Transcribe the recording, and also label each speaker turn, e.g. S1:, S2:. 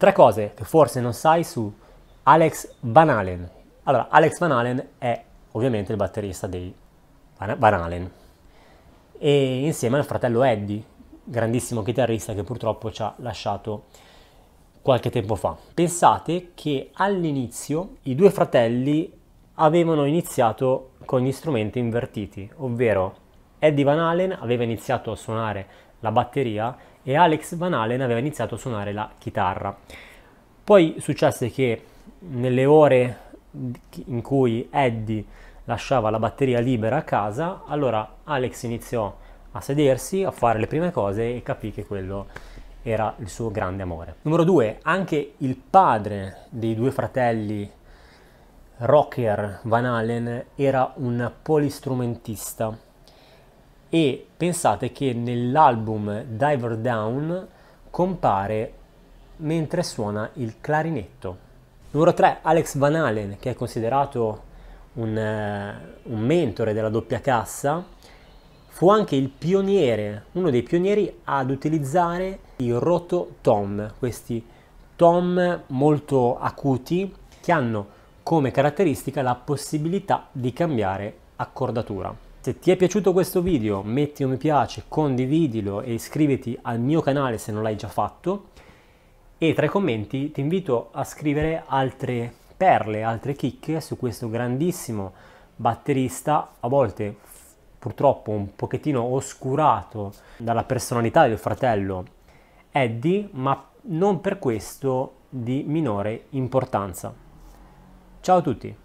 S1: Tre cose che forse non sai su Alex Van Halen. Allora, Alex Van Halen è ovviamente il batterista dei Van Halen e insieme al fratello Eddie, grandissimo chitarrista che purtroppo ci ha lasciato qualche tempo fa. Pensate che all'inizio i due fratelli avevano iniziato con gli strumenti invertiti, ovvero Eddie Van Halen aveva iniziato a suonare la batteria e Alex Van Halen aveva iniziato a suonare la chitarra. Poi successe che nelle ore in cui Eddie lasciava la batteria libera a casa, allora Alex iniziò a sedersi, a fare le prime cose e capì che quello era il suo grande amore. Numero 2, anche il padre dei due fratelli rocker Van Halen era un polistrumentista e pensate che nell'album Diver Down compare mentre suona il clarinetto. Numero 3, Alex Van Halen, che è considerato un, eh, un mentore della doppia cassa, fu anche il pioniere, uno dei pionieri ad utilizzare i roto rototom, questi tom molto acuti che hanno come caratteristica la possibilità di cambiare accordatura. Se ti è piaciuto questo video metti un mi piace, condividilo e iscriviti al mio canale se non l'hai già fatto e tra i commenti ti invito a scrivere altre perle, altre chicche su questo grandissimo batterista, a volte purtroppo un pochettino oscurato dalla personalità del fratello Eddie, ma non per questo di minore importanza. Ciao a tutti!